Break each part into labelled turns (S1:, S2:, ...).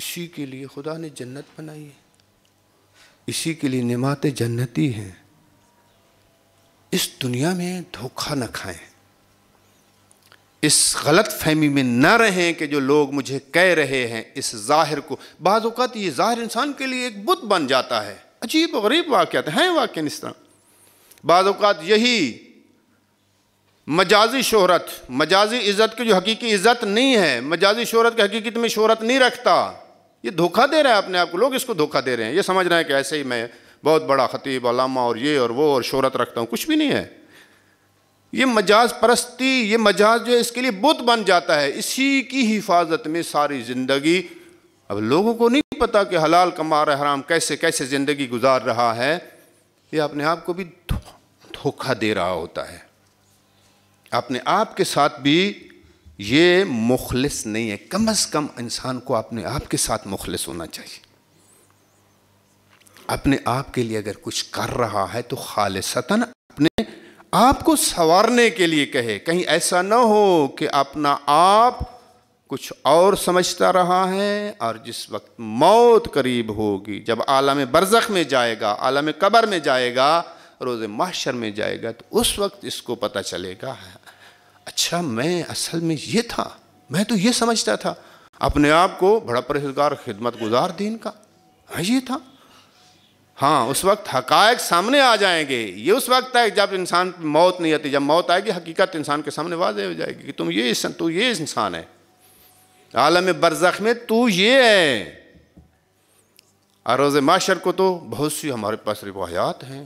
S1: इसी के लिए खुदा ने जन्नत बनाई है इसी के लिए निमाते जन्नती हैं इस दुनिया में धोखा न खाएं इस गलत फहमी में न रहें कि जो लोग मुझे कह रहे हैं इस ज़ाहिर को बाजत ये ज़ाहिर इंसान के लिए एक बुत बन जाता है अजीब गरीब वाकत हैं वाक्य इस तरह बाज़ात यही मजाजी शोहरत मजाजी इज़्ज़त की जो हकीकी इज़्ज़त नहीं है मजाजी शहरत की हकीकत में शहरत नहीं रखता ये धोखा दे रहा है अपने आप को लोग इसको धोखा दे रहे हैं ये समझ रहे हैं कि ऐसे ही मैं बहुत बड़ा ख़तीब अलामा और ये और वो और शोहरत रखता हूँ कुछ भी नहीं है ये मजाज परस्ती ये मजाज जो है इसके लिए बुत बन जाता है इसी की हिफाजत में सारी ज़िंदगी अब लोगों को नहीं पता कि हलाल कमा रहा हराम कैसे कैसे ज़िंदगी गुजार रहा है ये अपने आप को भी धोखा दे रहा होता है अपने आप के साथ भी ये मुखलिस नहीं है कम अज़ कम इंसान को अपने आप के साथ मुखलिस होना चाहिए अपने आप के लिए अगर कुछ कर रहा है तो खालिसतन अपने आप को संवारने के लिए कहे कहीं ऐसा ना हो कि अपना आप कुछ और समझता रहा है और जिस वक्त मौत करीब होगी जब आलम बरज़ख में जाएगा आलम कबर में जाएगा रोज़ माशर में जाएगा तो उस वक्त इसको पता चलेगा अच्छा मैं असल में ये था मैं तो ये समझता था अपने आप को बड़ा परहेजगार खिदमत गुजार दीन का हाँ ये था हाँ उस वक्त हकायक सामने आ जाएंगे ये उस वक्त है जब इंसान मौत नहीं आती जब मौत आएगी हकीकत इंसान के सामने वाजे हो जाएगी कि तुम ये तू ये इंसान है आलम बरजख में तू ये है रोज़ माशर को तो बहुत सी हमारे पास रिवायात हैं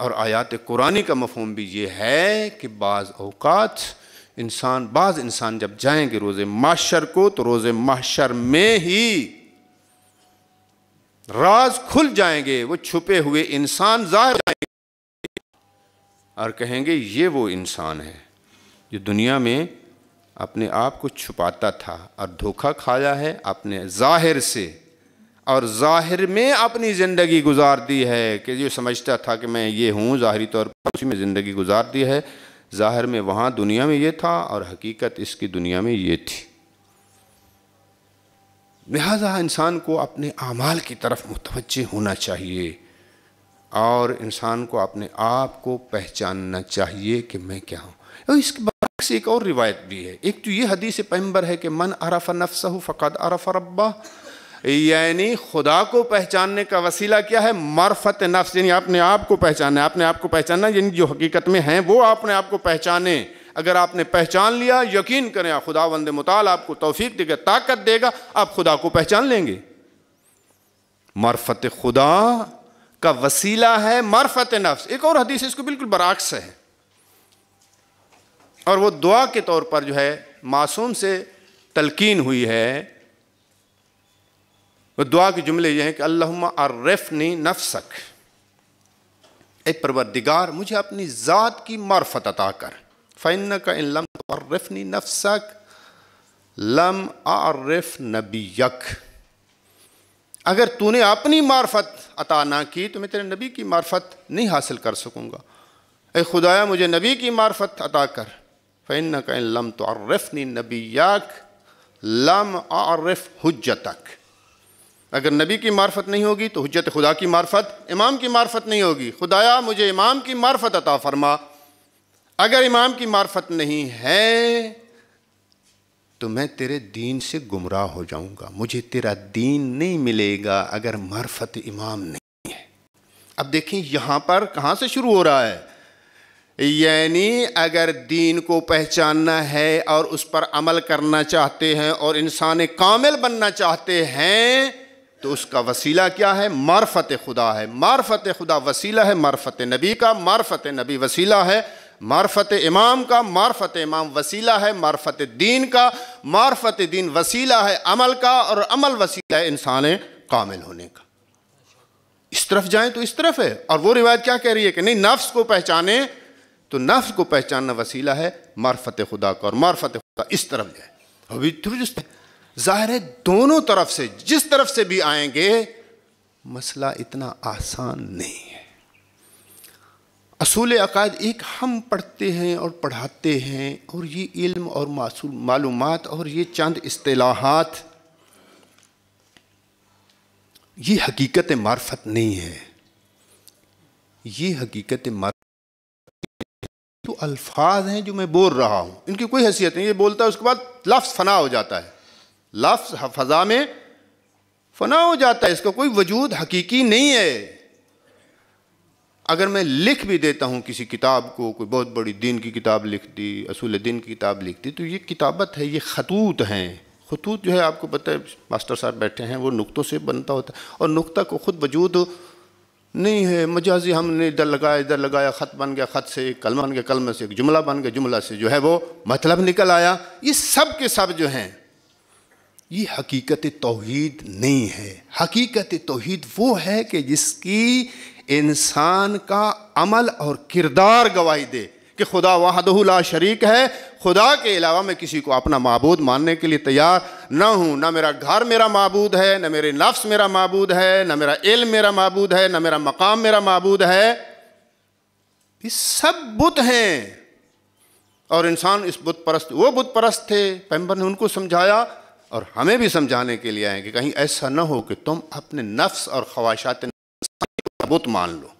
S1: और आयात कुरानी का मफहम भी ये है कि बाज़ अवकात इंसान बाज़ इंसान जब जाएंगे रोज़ माशर को तो रोज़ माशर में ही राज खुल जाएंगे वो छुपे हुए इंसान ज़ाहिर जाएंगे और कहेंगे ये वो इंसान है जो दुनिया में अपने आप को छुपाता था और धोखा खाया है अपने ज़ाहिर से और ज़ाहिर में अपनी ज़िंदगी गुजार दी है कि जो समझता था कि मैं ये हूँ ज़ाहरी तौर पर उसी में ज़िंदगी गुजार दी है ज़ाहिर में वहाँ दुनिया में ये था और हकीकत इसकी दुनिया में ये थी लिहाजा इंसान को अपने अमाल की तरफ मुतवज होना चाहिए और इंसान को अपने आप को पहचानना चाहिए कि मैं क्या हूँ और इसके बरक्स एक और रिवायत भी है एक तो ये हदीस पैम्बर है कि मन अरफ नफ्स फ़कत अरफ रब्बा यानी खुदा को पहचानने का वसीला क्या है मरफत नफ्स यानी आपने आप को पहचाना आपने आप को पहचानना यानी जो हकीकत में हैं वो आपने आप को पहचाने अगर आपने पहचान लिया यकीन करें खुदा वंद मताल आपको तोफीक देगा ताकत देगा आप खुदा को पहचान लेंगे मरफत खुदा का वसीला है मरफत नफ्स एक और हदीस इसको बिल्कुल बराक्स है और वो दुआ के तौर पर जो है मासूम से तलकीन हुई है वह दुआ के जुमले ये हैं कि अल्लाहुम्मा अर्रफ़नी नफसक ए परवरदिगार मुझे अपनी ज़ात की मार्फत अता कर फ़ैन का इन लम अर्रफ़नी नफसक लम आरफ नबीक अगर तूने अपनी मार्फत अता ना की तो मैं तेरे नबी की मार्फत नहीं हासिल कर सकूँगा ए खुदाया मुझे नबी की मार्फत अता कर फ़ैन का लम तो नबी यक लम आरफ हजतक अगर नबी की मार्फत नहीं होगी तो हजरत खुदा की मार्फत इमाम की मार्फत नहीं होगी खुदाया मुझे इमाम की मार्फत अता फरमा अगर इमाम की मार्फत नहीं है तो मैं तेरे दीन से गुमराह हो जाऊंगा मुझे तेरा दीन नहीं मिलेगा अगर मार्फत इमाम नहीं है अब देखें यहां पर कहाँ से शुरू हो रहा है यानी अगर दीन को पहचानना है और उस पर अमल करना चाहते हैं और इंसान कामिल बनना चाहते हैं तो उसका वसीला क्या है मार्फत खुदा है मार्फत खुदा वसीला है मार्फत नबी का मार्फत नबी वसीला है मार्फत इमाम का मार्फत इमाम वसीला है मार्फत दीन का मार्फत दीन वसीला है अमल का और अमल वसीला है इंसान कामिल होने का इस तरफ जाएं तो इस तरफ है और वो रिवायत क्या कह रही है कि नहीं नफ्स को पहचाने तो नफ्स को पहचानना वसीला है मार्फत खुदा का और मार्फत खुदा इस तरफ जाए अभी है जाहिर है दोनों तरफ से जिस तरफ से भी आएंगे मसला इतना आसान नहीं है असूल अकायद एक हम पढ़ते हैं और पढ़ाते हैं और ये इल्म और मालूम और ये चंद असलाहत ये हकीकत मार्फत नहीं है ये हकीकत मार्फत तो अल्फाज हैं जो मैं बोल रहा हूँ इनकी कोई हैसियत नहीं ये बोलता है उसके बाद लफ्ज़ फना हो जाता है लफ्ज़ फ़ज़ा में फना हो जाता है इसका कोई वजूद हकीकी नहीं है अगर मैं लिख भी देता हूँ किसी किताब को कोई बहुत बड़ी दिन की किताब लिख दी असूल दिन की किताब लिख दी तो ये किताबत है ये खतूत हैं खतूत जो है आपको पता है मास्टर साहब बैठे हैं वो नुक्तों से बनता होता है और नुक्ता को ख़ुद वजूद नहीं है मजाजी हमने इधर लगाया इधर लगाया ख़त बन गया ख़त से एक कलमा बन गया कलम से एक जुमला बन गया जुमला से जो है वो मतलब निकल आया ये सब के सब जो हैं ये हकीकत तोहद नहीं है हकीकत तोहद वो है कि जिसकी इंसान का अमल और किरदार गवाही दे कि खुदा वाहदहुल्ला शरीक है खुदा के अलावा मैं किसी को अपना मबूद मानने के लिए तैयार ना हूँ ना मेरा घर मेरा मबूद है ना मेरे नफ्स मेरा मबूद है ना मेरा इल्म मेरा मबूद है ना मेरा मकाम मेरा मबूद है ये सब बुत हैं और इंसान इस बुत परस्त वो बुत परस्त थे पैम्बर ने उनको समझाया और हमें भी समझाने के लिए आए कि कहीं ऐसा ना हो कि तुम अपने नफ्स और ख्वाहिशात बुत मान लो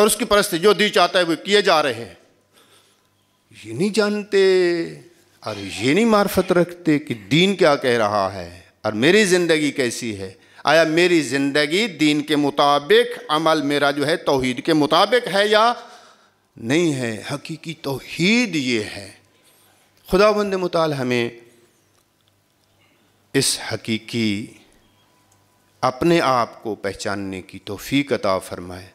S1: और उसकी परस्ती जो दी चाहता है वो किए जा रहे हैं ये नहीं जानते और ये नहीं मार्फत रखते कि दीन क्या कह रहा है और मेरी ज़िंदगी कैसी है आया मेरी ज़िंदगी दीन के मुताबिक अमल मेरा जो है तोहद के मुताबिक है या नहीं है हकीकी तोहद ये है खुदा बंद मताल हमें इस हकीकी अपने आप को पहचानने की तोफ़ी अता फरमाए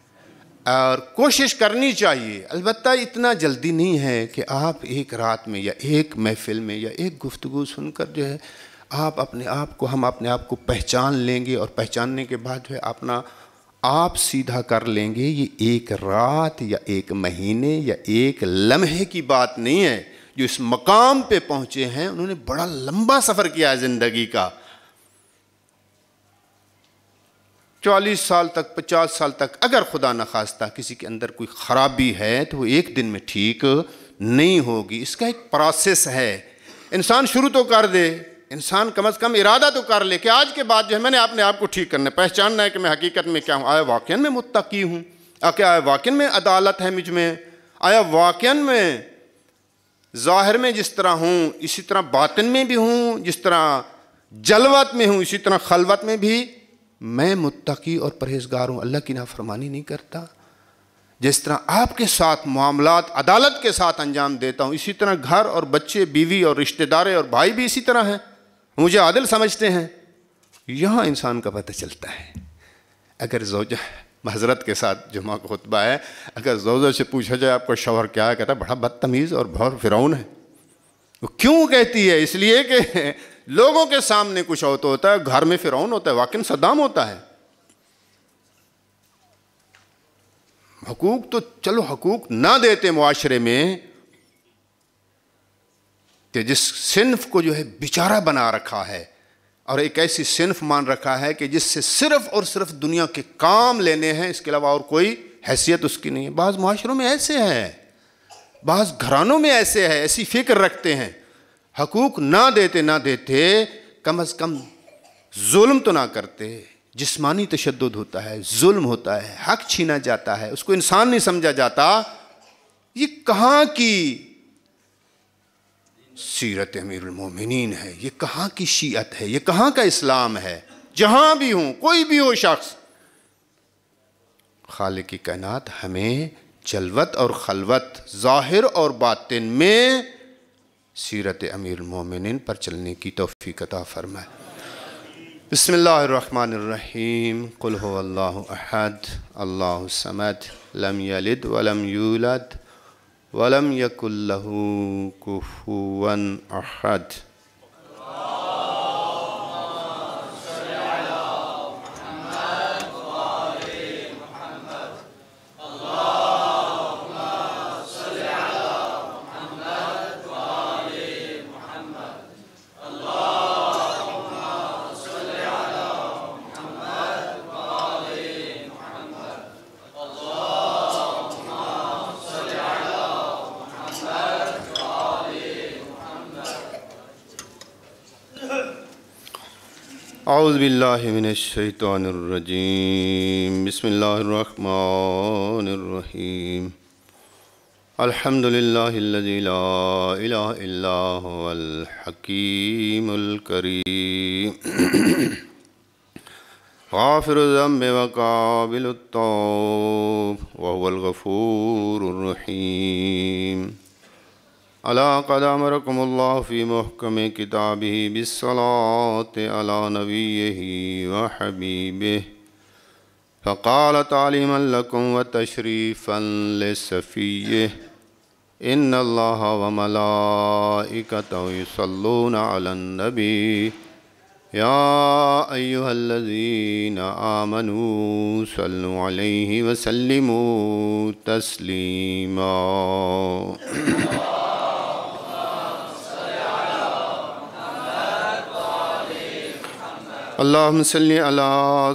S1: और कोशिश करनी चाहिए अलबत् इतना जल्दी नहीं है कि आप एक रात में या एक महफिल में या एक गुफ्तु सुनकर जो है आप अपने आप को हम अपने आप को पहचान लेंगे और पहचानने के बाद जो है अपना आप सीधा कर लेंगे ये एक रात या एक महीने या एक लम्हे की बात नहीं है जो इस मकाम पे पहुंचे हैं उन्होंने बड़ा लंबा सफर किया है जिंदगी का चालीस साल तक पचास साल तक अगर खुदा न खास्ता किसी के अंदर कोई ख़राबी है तो वो एक दिन में ठीक नहीं होगी इसका एक प्रोसेस है इंसान शुरू तो कर दे इंसान कम अज़ कम इरादा तो कर ले कि आज के बाद जो है मैंने अपने आप को ठीक करना है पहचानना है कि मैं हकीकत में क्या हूँ आया वाक़ में मुत्ता हूँ आके आया वाक़ में अदालत है मुझ में आया वाकन में ज़ाहिर में जिस तरह हूँ इसी तरह बातन में भी हूँ जिस तरह जलवत में हूँ इसी तरह खलवत में भी मैं मुत्तकी और परहेजगार हूँ अल्लाह की नाफरमानी नहीं करता जिस तरह आपके साथ मामला अदालत के साथ अंजाम देता हूँ इसी तरह घर और बच्चे बीवी और रिश्तेदारे और भाई भी इसी तरह हैं मुझे आदिल समझते हैं यहाँ इंसान का पता चलता है अगर जोजा हज़रत के साथ जुमा का खुतबा है अगर जोर से पूछा जाए आपका शौहर क्या है कहता है बड़ा बदतमीज़ और बहुत फ़िरौन है वो क्यों कहती है इसलिए कि लोगों के सामने कुछ और तो होता है घर में फ़िरौन होता है वाकिन सद्दाम होता है हकूक तो चलो हकूक ना देते माशरे में जिस सिंफ को जो है बेचारा बना रखा है और एक ऐसी सिनफ मान रखा है कि जिससे सिर्फ और सिर्फ दुनिया के काम लेने हैं इसके अलावा और कोई हैसियत उसकी नहीं है बाज़ माशरों में ऐसे हैं बाज़ घरानों में ऐसे है ऐसी फ़िक्र रखते हैं हकूक ना देते ना देते कम अज़ कम जुल्म तो ना करते जिस्मानी तशद होता है जुल्म होता है हक छीना जाता है उसको इंसान नहीं समझा जाता ये कहाँ की सीरत अमीरमिन है ये कहाँ की शीत है ये कहाँ का इस्लाम है जहाँ भी हूँ कोई भी हो शख्स खाल की कहनात हमें जलवत और खलवत ज़ाहिर और बातिन में सीरत अमीर उमोमिन पर चलने की तोफ़ीकता फरमाए बसमीम कुल अल्लाद अल्लाह समद लम यलिद वलम यूलद ولم يكن له كفوا أحد आउज़बिल्लिमिनशैतरजीम बसमीम अल्हम्दुलिल्लाहिल्लज़ी गाफिर ज़म्ब वकाबिल वहुल रहीम अला कद अमरकमल्ला फ़ी महकम किताबी बिसलात अला नबी व हबीब फ़काल तालीमकुम व तशरीफ़ल सफ़ी इन अल्लाह वमलाकतलनबी या अयुहल्लजीन आमनू सल्लु अलैहि वसल्लिमु तस्लीमा अल्लाम सल्ला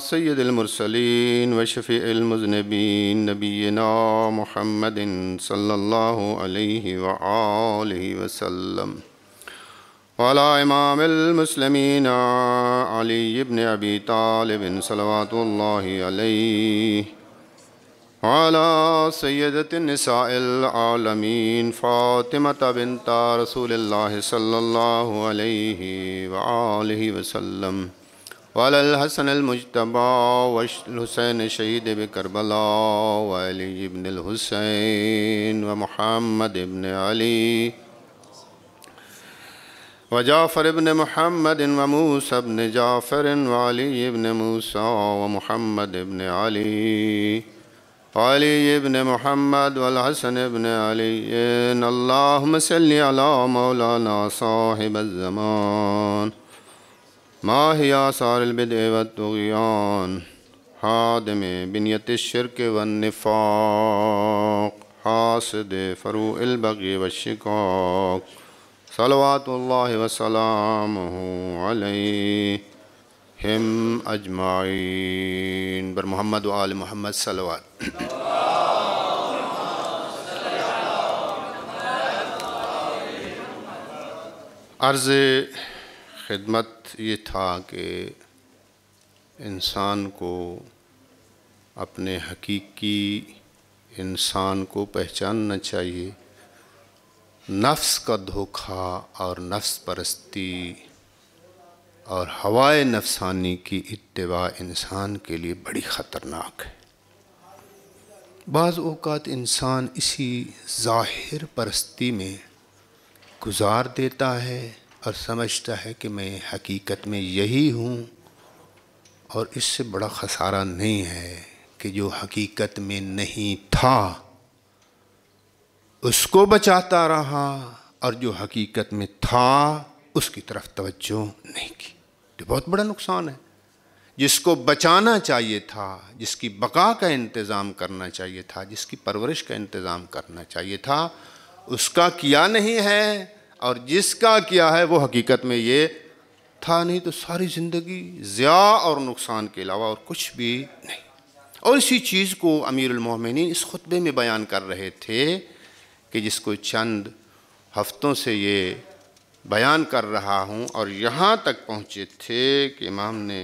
S1: सैदमरसलिन व शफ़ीमजनबीन नबीना महमद सल्ला वसम वाला इमामसलमिन अलीबन अबी तालबिन सलातल्ला वाला सैदतनसालमीन फ़ातिमत बिन तारसूल सल्ला वसम वाल हसन अलमुशतबा वसैन शहीद इब करबला वली इबन हुसैन व मोहम्मद इबन अली व जाफ़र इबन महमद व मूसा इबन जाफ़र वाली इबन मूसा व मोहम्मद इबन अली अली इबन महमद वल हसन इबन अली मसल मौलाना साहिब ज़मान माहिया माहियासारबिदवतुयान हादम बिनयत शिरक व नफ़ाक हासद फ़रू अलबगी व सलवात वसलाम हिम अजमाइन बर मोहम्मद आल मोहम्मद सलवात अर्ज़ खिदमत ये था कि इंसान को अपने हकीकी इंसान को पहचानना चाहिए नफ्स का धोखा और नफ्स परस्ती और हवाए नफसानी की इतवा इंसान के लिए बड़ी ख़तरनाक है बाज़ अवत इंसान इसी ज़ाहिर परस्ती में गुजार देता है और समझता है कि मैं हकीकत में यही हूँ और इससे बड़ा खसारा नहीं है कि जो हकीकत में नहीं था उसको बचाता रहा और जो हकीकत में था उसकी तरफ तवज्जो नहीं की तो बहुत बड़ा नुकसान है जिसको बचाना चाहिए था जिसकी बका का इंतज़ाम करना चाहिए था जिसकी परवरिश का इंतज़ाम करना चाहिए था उसका किया नहीं है और जिसका किया है वो हकीकत में ये था नहीं तो सारी ज़िंदगी ज़िया और नुकसान के अलावा और कुछ भी नहीं और इसी चीज़ को अमीरमिन इस खुतबे में बयान कर रहे थे कि जिसको चंद हफ्तों से ये बयान कर रहा हूँ और यहाँ तक पहुँचे थे कि इमाम ने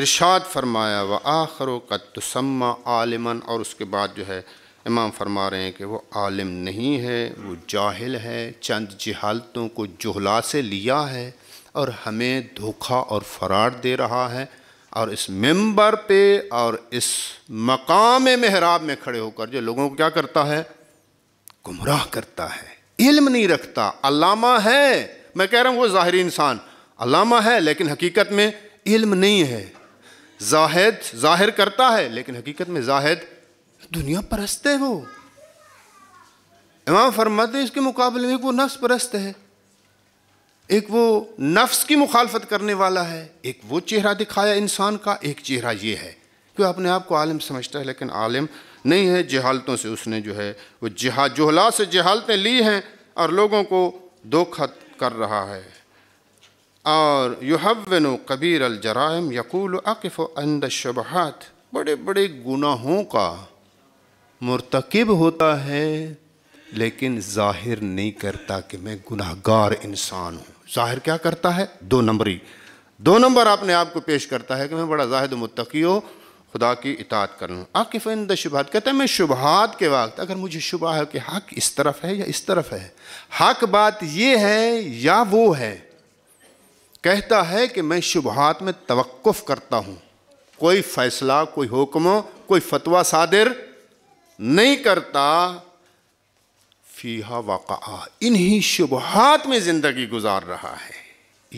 S1: इरशाद फरमाया व आखरों का तसम्मा आलिमन और उसके बाद जो है इमाम फरमा रहे हैं कि वो आलिम नहीं है वो जाहिल है चंद जहालतों को जहला से लिया है और हमें धोखा और फरार दे रहा है और इस मेंबर पे और इस मकाम महराब में खड़े होकर जो लोगों को क्या करता है गुमराह करता है इल्म नहीं रखता अलामा है मैं कह रहा हूँ वो ज़ाहरी इंसान अलामा है लेकिन हकीकत में इल्म नहीं है जाहिद जाहिर करता है लेकिन हकीकत में जाहिद दुनिया परस्त है वो इमाम फरमाते इसके मुकाबले में एक वो नफ्स परस्त है एक वो नफ्स की मुखालफत करने वाला है एक वो चेहरा दिखाया इंसान का एक चेहरा ये है कि अपने आप को आलिम समझता है लेकिन आलिम नहीं है जहालतों से उसने जो है वो जहा जोहला से जहालतें ली हैं और लोगों को दोखत कर रहा है और युहवन कबीर अलजराम यकूल अकफ़ अंद शबहत बड़े बड़े गुनाहों का मुरतकब होता है लेकिन ज़ाहिर नहीं करता कि मैं गुनाहगार इंसान हूँ ज़ाहिर क्या करता है दो नंबरी दो नंबर अपने आप को पेश करता है कि मैं बड़ा जाहिद मुतकी हो खुदा की इतात कर लूँ आकिफ इन शुबहत कहते हैं मैं शुबहत के वक्त अगर मुझे शुबा है कि हक इस तरफ है या इस तरफ है हक बात ये है या वो है कहता है कि मैं शुबहत में तवक्फ़ करता हूँ कोई फ़ैसला कोई हुक्म कोई फतवा सादिर नहीं करता फीहा वाक़ा इन्हीं शुबहात में ज़िंदगी गुजार रहा है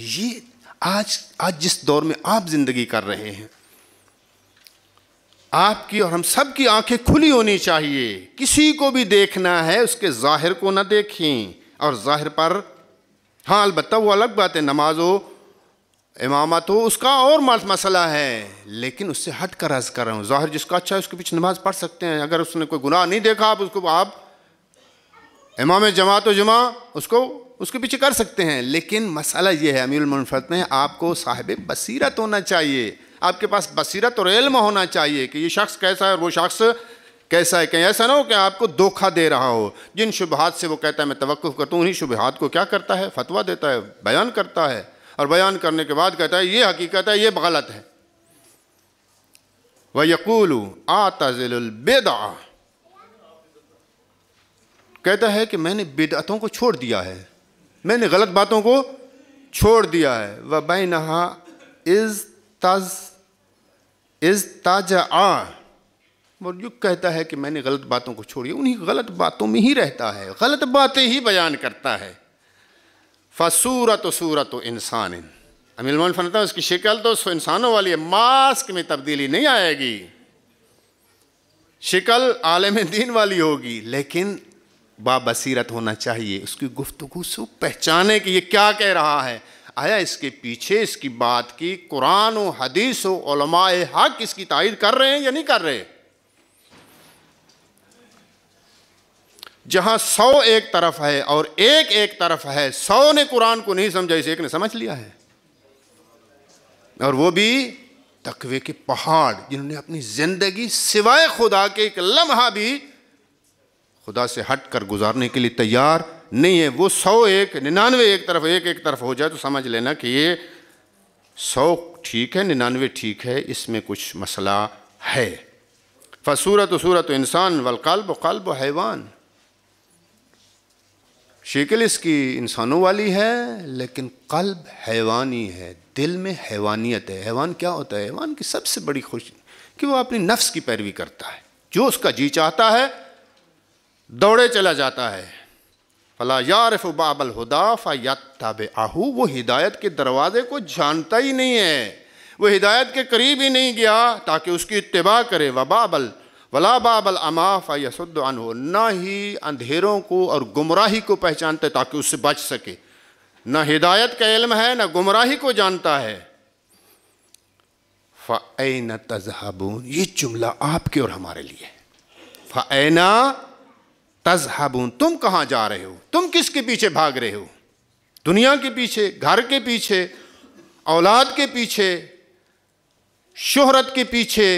S1: ये आज आज जिस दौर में आप ज़िंदगी कर रहे हैं आपकी और हम सब की आंखें खुली होनी चाहिए किसी को भी देखना है उसके ज़ाहिर को ना देखें और ज़ाहिर पर हाँ अलबत्त वो अलग बात है नमाज़ों इमामा तो उसका और मसला है लेकिन उससे हट कर अर्ज़ कर रहा हूँ ज़ाहिर जिसका अच्छा है उसके पीछे नमाज़ पढ़ सकते हैं अगर उसने कोई गुनाह नहीं देखा आप उसको आप इमाम जमा तो जुमा उसको उसके पीछे कर सकते हैं लेकिन मसला ये है अमीरमनफरत में आपको साहिब बसीरत होना चाहिए आपके पास बसीरत और इल्म होना चाहिए कि ये शख्स कैसा है और वो शख्स कैसा है कहीं ऐसा ना हो कि आपको धोखा दे रहा हो जिन शुबहत से वो कहता है मैं तवक़ करता हूँ उन्हीं शुबहत को क्या करता है फतवा देता है बयान करता है और बयान करने के बाद कहता है ये हकीकत है ये गलत है वह यकूल आतज़िलबेदा कहता है कि मैंने बेदतों को छोड़ दिया है मैंने गलत बातों को छोड़ दिया है वह बैनहा इज़ तज इज़ ताज आ और जो कहता है कि मैंने गलत बातों को छोड़िए उन्हीं गलत बातों में ही रहता है गलत बातें ही बयान करता है फसूरत सूरत इंसान मोहन फनता उसकी शिकल तो सो इंसानों वाली है मास्क में तब्दीली नहीं आएगी शिकल आलम दीन वाली होगी लेकिन बाबसीरत होना चाहिए उसकी गुफ्तु सु पहचाने कि ये क्या कह रहा है आया इसके पीछे इसकी बात की कुरान हदीस हक इसकी तायद कर रहे हैं या नहीं कर रहे हैं जहां सौ एक तरफ है और एक एक तरफ है सौ ने कुरान को नहीं समझा इसे एक ने समझ लिया है और वो भी तकवे के पहाड़ जिन्होंने अपनी जिंदगी सिवाय खुदा के एक लम्हा भी खुदा से हट कर गुजारने के लिए तैयार नहीं है वो सौ एक निन्यानवे एक तरफ एक एक तरफ हो जाए तो समझ लेना कि ये सौ ठीक है निन्यानवे ठीक है इसमें कुछ मसला है फसूरत सूरत इंसान वलकल्ब कल्ब हैवान शिकल इसकी इंसानों वाली है लेकिन कल्ब हैवानी है दिल में हैवानियत है हैवान क्या होता है हैवान की सबसे बड़ी खुशी कि वो अपनी नफ्स की पैरवी करता है जो उसका जी चाहता है दौड़े चला जाता है फला यारफ बाबल हुदा या ताब आहू वो हिदायत के दरवाज़े को जानता ही नहीं है वो हिदायत के करीब ही नहीं गया ताकि उसकी इतबा करे वबाबल वला बाबल अमाफ अन हो ना ही अंधेरों को और गुमराही को पहचानते ताकि उससे बच सके ना हिदायत का इल्म है ना गुमराही को जानता है फ़ैना तजहबून ये जुमला आपके और हमारे लिए फ़ैना तजहबून तुम कहाँ जा रहे हो तुम किसके पीछे भाग रहे हो दुनिया के पीछे घर के पीछे औलाद के पीछे शोहरत के पीछे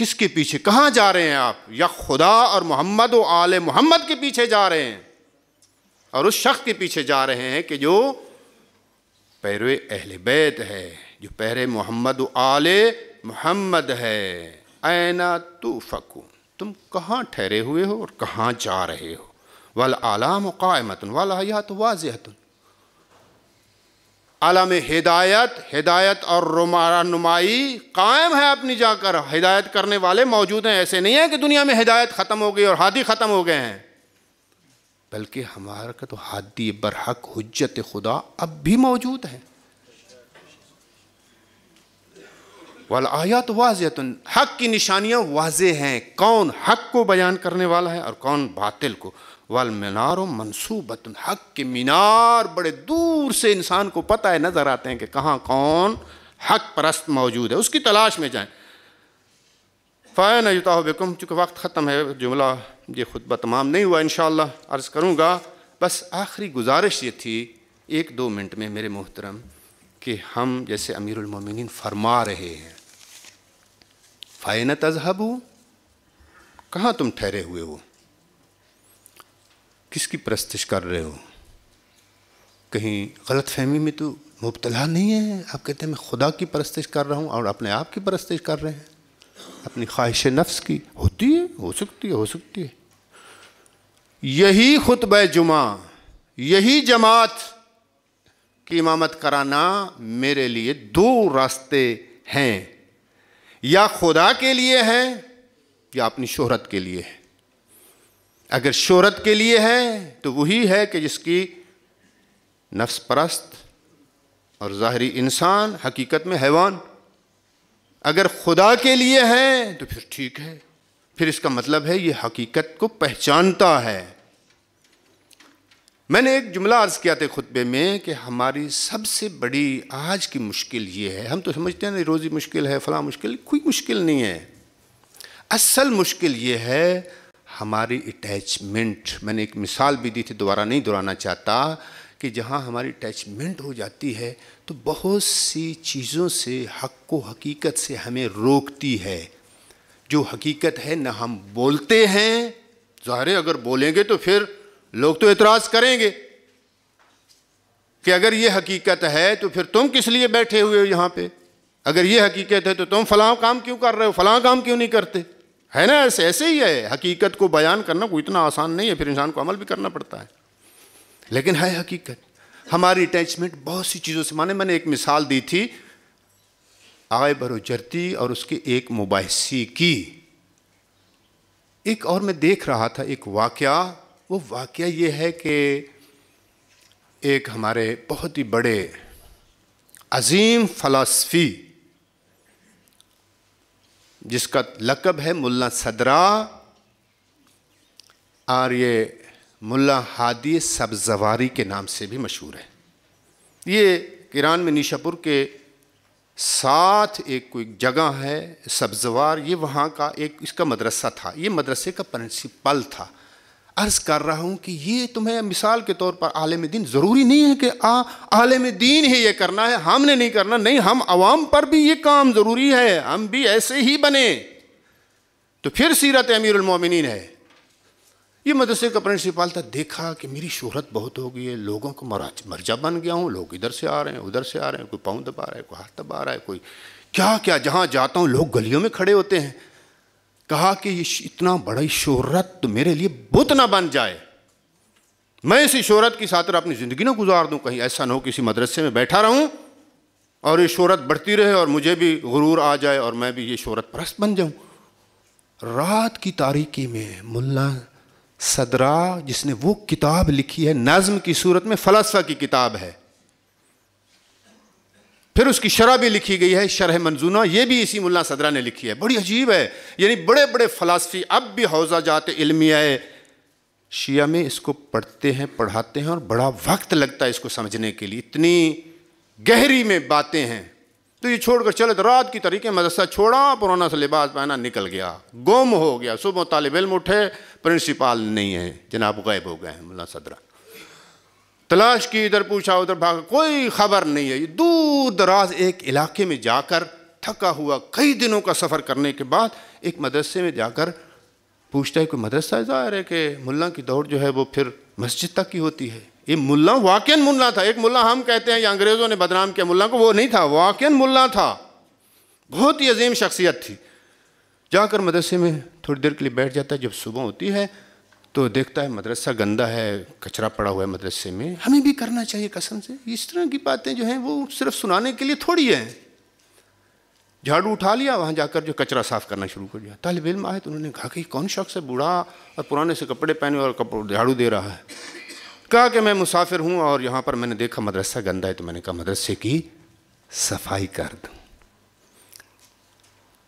S1: किसके पीछे कहाँ जा रहे हैं आप या खुदा और मोहम्मद व आल मोहम्मद के पीछे जा रहे हैं और उस शख्स के पीछे जा रहे हैं कि जो पैरवे अहल बैत है जो पैर मोहम्मद आल मोहम्मद है ऐना तो फ़कू तुम कहाँ ठहरे हुए हो और कहाँ जा रहे हो वल आलाम मुकामतन वाल हयात वाजहतन आलम हिदायत हिदायत और रुमानुमाई कायम है अपनी जाकर हिदायत करने वाले मौजूद हैं ऐसे नहीं है कि दुनिया में हिदायत ख़त्म हो गई और हादी ख़त्म हो गए हैं बल्कि हमारा का तो हादी बरहक हजत खुदा अब भी मौजूद है वाल आयात वाजतन हक की निशानियाँ वाज हैं कौन हक को बयान करने वाला है और कौन बातिल को वल मीनार मनसूबत हक के मीनार बड़े दूर से इंसान को पता है नज़र आते हैं कि कहाँ कौन हक परस्त मौजूद है उसकी तलाश में जाएं फ़ैन युता बेकुम चूँकि वक्त ख़त्म है जुमला ये खुतबा तमाम नहीं हुआ इन अर्ज़ करूँगा बस आखिरी गुजारिश ये थी एक दो मिनट में मेरे मोहतरम कि हम जैसे अमीरमिन फरमा रहे हैं फ़ैन तजहब कहाँ तुम ठहरे हुए हो किसकी प्रस्तिश कर रहे हो कहीं गलत फहमी में तो मुबतला नहीं है आप कहते हैं मैं खुदा की परस्तिश कर रहा हूँ और अपने आप की परस्तिश कर रहे हैं अपनी ख्वाहिश नफ्स की होती है हो सकती है हो सकती है यही खुतब जुमा यही जमात की इमामत कराना मेरे लिए दो रास्ते हैं या खुदा के लिए है या अपनी शोहरत के लिए है अगर शोहरत के लिए है तो वही है कि जिसकी नफ्स परस्त और ज़ाहरी इंसान हकीकत में हैवान अगर खुदा के लिए है तो फिर ठीक है फिर इसका मतलब है ये हकीकत को पहचानता है मैंने एक जुमला अर्ज़ किया था खुतबे में कि हमारी सबसे बड़ी आज की मुश्किल ये है हम तो समझते हैं ना रोज़ी मुश्किल है फला मुश्किल कोई मुश्किल नहीं है असल मुश्किल ये है हमारी अटैचमेंट मैंने एक मिसाल भी दी थी दोबारा नहीं दोहराना चाहता कि जहाँ हमारी अटैचमेंट हो जाती है तो बहुत सी चीज़ों से हक को हकीकत से हमें रोकती है जो हकीकत है ना हम बोलते हैं ज़ाहिर अगर बोलेंगे तो फिर लोग तो एतराज़ करेंगे कि अगर ये हकीकत है तो फिर तुम किस लिए बैठे हुए हो यहाँ पे अगर ये हकीकत है तो तुम फलां काम क्यों कर रहे हो फलां काम क्यों नहीं करते है ना ऐसे ऐसे ही है हकीकत को बयान करना कोई इतना आसान नहीं है फिर इंसान को अमल भी करना पड़ता है लेकिन है हकीकत हमारी अटैचमेंट बहुत सी चीज़ों से माने मैंने एक मिसाल दी थी आय बरोजरती और उसके एक मुबासी की एक और मैं देख रहा था एक वाक़ वो वाक़ ये है कि एक हमारे बहुत ही बड़े अजीम फ़लासफ़ी जिसका लकब है मुल्ला सदरा और ये मुल्ला हादी सब्जवारी के नाम से भी मशहूर है ये किरान में निशापुर के साथ एक कोई जगह है सब्जवार ये वहाँ का एक इसका मदरसा था ये मदरसे का प्रिंसिपल था अर्ज कर रहा हूँ कि ये तुम्हें मिसाल के तौर पर आलम दीन ज़रूरी नहीं है कि आ आलम दीन ही ये करना है हमने नहीं करना नहीं हम आवाम पर भी ये काम ज़रूरी है हम भी ऐसे ही बने तो फिर सीरत अमीरमिन है ये मदरसे का प्रिंसिपाल था देखा कि मेरी शोहरत बहुत हो गई है लोगों को मराज मर्जा बन गया हूँ लोग इधर से आ रहे हैं उधर से आ रहे हैं कोई पाँव दबा रहा है कोई हाथ दबा रहा है कोई क्या क्या जहाँ जाता हूँ लोग गलियों में खड़े होते हैं कहा कि ये इतना बड़ी शोहरत तो मेरे लिए बुत ना बन जाए मैं इसी शोहरत की सातर अपनी ज़िंदगी ना गुजार दूँ कहीं ऐसा ना हो किसी मदरसे में बैठा रहूँ और ये शोहरत बढ़ती रहे और मुझे भी गुरूर आ जाए और मैं भी ये शोहरत परस्त बन जाऊँ रात की तारीकी में मुल्ला सदरा जिसने वो किताब लिखी है नज़म की सूरत में फ़लसफ़ा की किताब है फिर उसकी शरह भी लिखी गई है शरह मंजूना ये भी इसी मुल्ला सदरा ने लिखी है बड़ी अजीब है यानी बड़े बड़े फ़लासफ़ी अब भी हौजा जात इलमिया शिया में इसको पढ़ते हैं पढ़ाते हैं और बड़ा वक्त लगता है इसको समझने के लिए इतनी गहरी में बातें हैं तो ये छोड़कर चले तो रात की तरीके मदरसा छोड़ा पुराना सा लिबास पहना निकल गया गुम हो गया सुबह तालब इलम उठे प्रिंसिपाल नहीं है जनाब गायब हो गए हैं मुला सदरा तलाश की इधर पूछा उधर भागा कोई खबर नहीं है ये दूर दराज एक इलाके में जाकर थका हुआ कई दिनों का सफ़र करने के बाद एक मदरसे में जाकर पूछता है कोई मदरसा ज़ाहिर है कि मुल्ला की दौड़ जो है वो फिर मस्जिद तक की होती है ये मुल्ला वाक़ मुल्ला था एक मुल्ला हम कहते हैं या अंग्रेज़ों ने बदनाम किया मुल्ला को वो नहीं था वाक़ मुल्ला था बहुत ही अजीम शख्सियत थी जाकर मदरसे में थोड़ी देर के लिए बैठ जाता है जब सुबह होती है तो देखता है मदरसा गंदा है कचरा पड़ा हुआ है मदरसे में हमें भी करना चाहिए कसम से इस तरह की बातें जो हैं वो सिर्फ सुनाने के लिए थोड़ी हैं झाड़ू उठा लिया वहाँ जाकर जो कचरा साफ़ करना शुरू कर दिया तालब इम आए तो उन्होंने कहा कि कौन शख्स है बूढ़ा और पुराने से कपड़े पहने और कपड़े झाड़ू दे रहा है कहा कि मैं मुसाफिर हूँ और यहाँ पर मैंने देखा मदरसा गंदा है तो मैंने कहा मदरसे की सफाई कर दूँ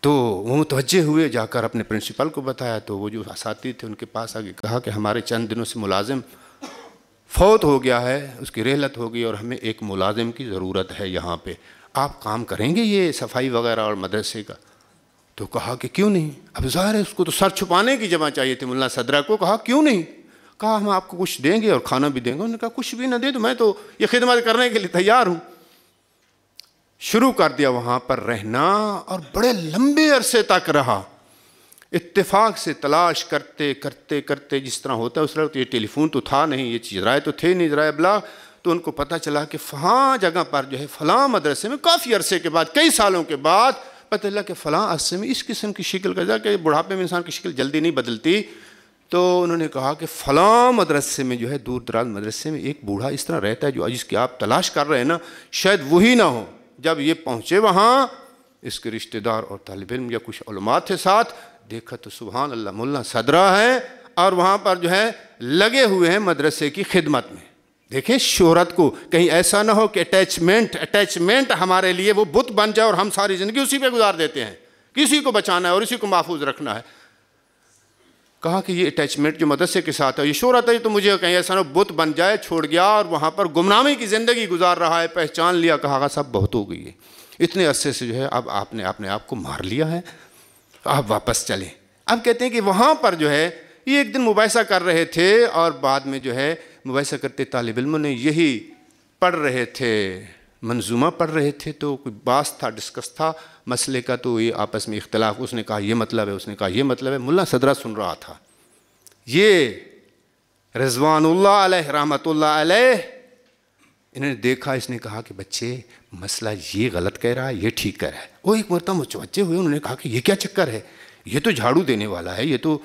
S1: तो वो मुतवजे हुए जाकर अपने प्रिंसिपल को बताया तो वो जो साथी थे उनके पास आके कहा कि हमारे चंद दिनों से मुलाजिम फौत हो गया है उसकी रहलत हो गई और हमें एक मुलाजिम की ज़रूरत है यहाँ पे आप काम करेंगे ये सफाई वगैरह और मदरसे का तो कहा कि क्यों नहीं अब ज़ाहिर है उसको तो सर छुपाने की जमा चाहिए थी मुला सदरा को कहा क्यों नहीं कहा हम आपको कुछ देंगे और खाना भी देंगे उन्होंने कहा कुछ भी ना दे तो मैं तो ये खिदमत करने के लिए तैयार हूँ शुरू कर दिया वहाँ पर रहना और बड़े लंबे अरसे तक रहा इत्तेफाक से तलाश करते करते करते जिस तरह होता है उस तरह तो ये टेलीफोन तो था नहीं ये चीज़ राय तो थे नहीं जराए अबला तो उनको पता चला कि फ़लाँ जगह पर जो है फ़लाँ मदरसे में काफ़ी अरसे के बाद कई सालों के बाद पता चला कि फ़लाँ अरसे में इस किस्म की शिकल का कि बुढ़ापे में इंसान की शिकल जल्दी नहीं बदलती तो उन्होंने कहा कि फ़लाँ मदरसे में जो है दूर दराज मदरसे में एक बूढ़ा इस तरह रहता है जो जिसकी आप तलाश कर रहे हैं ना शायद वही ना हो जब ये पहुँचे वहाँ इसके रिश्तेदार और तालब इम या कुछ उलमा थे साथ देखा तो सुबहान अल्लाह मुल्ला सदरा है और वहाँ पर जो है लगे हुए हैं मदरसे की खिदमत में देखें शोहरत को कहीं ऐसा ना हो कि अटैचमेंट अटैचमेंट हमारे लिए वो बुत बन जाए और हम सारी ज़िंदगी उसी पे गुजार देते हैं किसी को बचाना है और इसी को महफूज रखना है कहा कि ये अटैचमेंट जो मदरसे के साथ है ये शोर आता है तो मुझे कहीं ऐसा ना बुत बन जाए छोड़ गया और वहाँ पर गुमनामी की ज़िंदगी गुजार रहा है पहचान लिया कहा हाँ, सब बहुत हो गई है इतने अरसे से जो है अब आपने अपने आप को मार लिया है आप वापस चलें अब कहते हैं कि वहाँ पर जो है ये एक दिन मुबैसा कर रहे थे और बाद में जो है मुबैसा करते तालब इल्म ने यही पढ़ रहे थे मंजूमा पढ़ रहे थे तो कोई बास था डिस्कस था मसले का तो ये आपस में इख्तलाफ उसने कहा यह मतलब है उसने कहा यह मतलब है मुल्ला सदरा सुन रहा था ये रजवानुल्लाह अलैह रहमतुल्लाह अलैह इन्होंने देखा इसने कहा कि बच्चे मसला ये गलत कह रहा है ये ठीक कह रहा है वो एक मरतम बच्चे हुए उन्होंने कहा कि ये क्या चक्कर है ये तो झाड़ू देने वाला है ये तो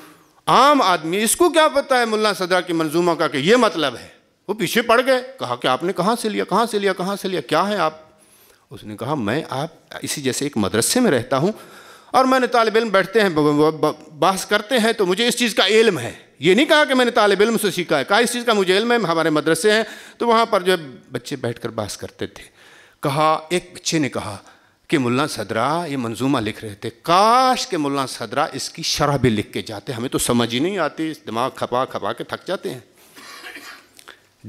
S1: आम आदमी इसको क्या पता है मुल्ला सदरा की मंजूमा का कि ये मतलब है वो पीछे पड़ गए कहा कि आपने कहाँ से लिया कहाँ से लिया कहाँ से लिया क्या है आप उसने कहा मैं आप इसी जैसे एक मदरसे में रहता हूँ और मैंने तालब इम बैठते हैं बहस करते हैं तो मुझे इस चीज़ का इल्म है ये नहीं कहा कि मैंने तालब इम से सीखा है कहा इस चीज़ का मुझे इल्म है हमारे मदरसे हैं तो वहाँ पर जो बच्चे बैठ कर बहस करते थे कहा एक बच्चे ने कहा कि मुला सदरा ये मंजूमा लिख रहे थे काश के मुला सदरा इसकी शरह भी लिख के जाते हमें तो समझ ही नहीं आती दिमाग खपा खपा के थक जाते हैं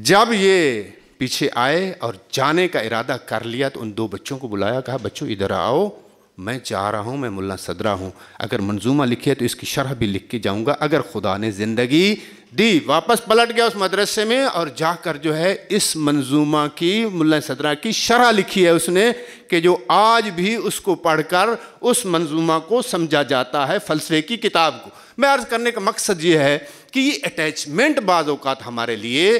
S1: जब ये पीछे आए और जाने का इरादा कर लिया तो उन दो बच्चों को बुलाया कहा बच्चों इधर आओ मैं चाह रहा हूँ मैं मुल्ला सदरा हूँ अगर मंजूमा लिखी है तो इसकी शरह भी लिख के जाऊँगा अगर खुदा ने ज़िंदगी दी वापस पलट गया उस मदरसे में और जाकर जो है इस मंजूमा की मुल्ला सदरा की शरह लिखी है उसने कि जो आज भी उसको पढ़कर उस मंजूमा को समझा जाता है फ़लसफ़े की किताब को मैं अर्ज़ करने का मकसद ये है कि ये अटैचमेंट बाज़ात हमारे लिए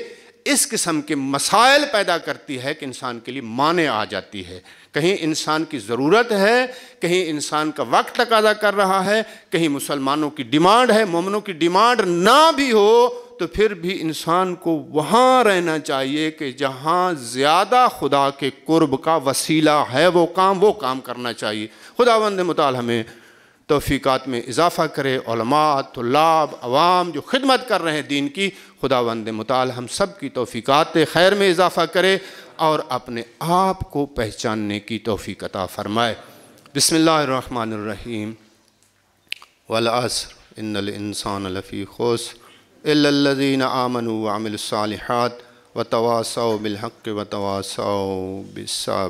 S1: इस किस्म के मसाइल पैदा करती है कि इंसान के लिए माने आ जाती है कहीं इंसान की ज़रूरत है कहीं इंसान का वक्त अदा कर रहा है कहीं मुसलमानों की डिमांड है मोमनों की डिमांड ना भी हो तो फिर भी इंसान को वहाँ रहना चाहिए कि जहाँ ज़्यादा खुदा के कुर्ब का वसीला है वो काम वो काम करना चाहिए खुदा बंद मताल हमें तोफ़ीक़ात में इजाफ़ा करे लाभ आवाम जो खिदमत कर रहे हैं दीन की खुदा वंद मताल हम सब की तोफ़ीक़ात खैर में इजाफ़ा करे और अपने आप को पहचानने की तोफ़ीकता फ़रमाए बसमीम वलअसर इनसान लफ़ी खोस एल्लज़ीन आमन वामिलसालहत व तवासाओ बिलहक व तवासाओ बिसाब